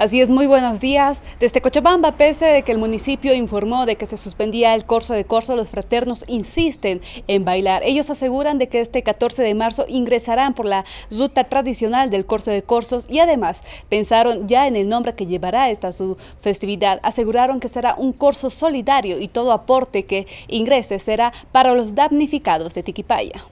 Así es, muy buenos días. Desde Cochabamba, pese de que el municipio informó de que se suspendía el corso de corso, los fraternos insisten en bailar. Ellos aseguran de que este 14 de marzo ingresarán por la ruta tradicional del corso de corsos y además pensaron ya en el nombre que llevará esta su festividad. Aseguraron que será un corso solidario y todo aporte que ingrese será para los damnificados de Tiquipaya.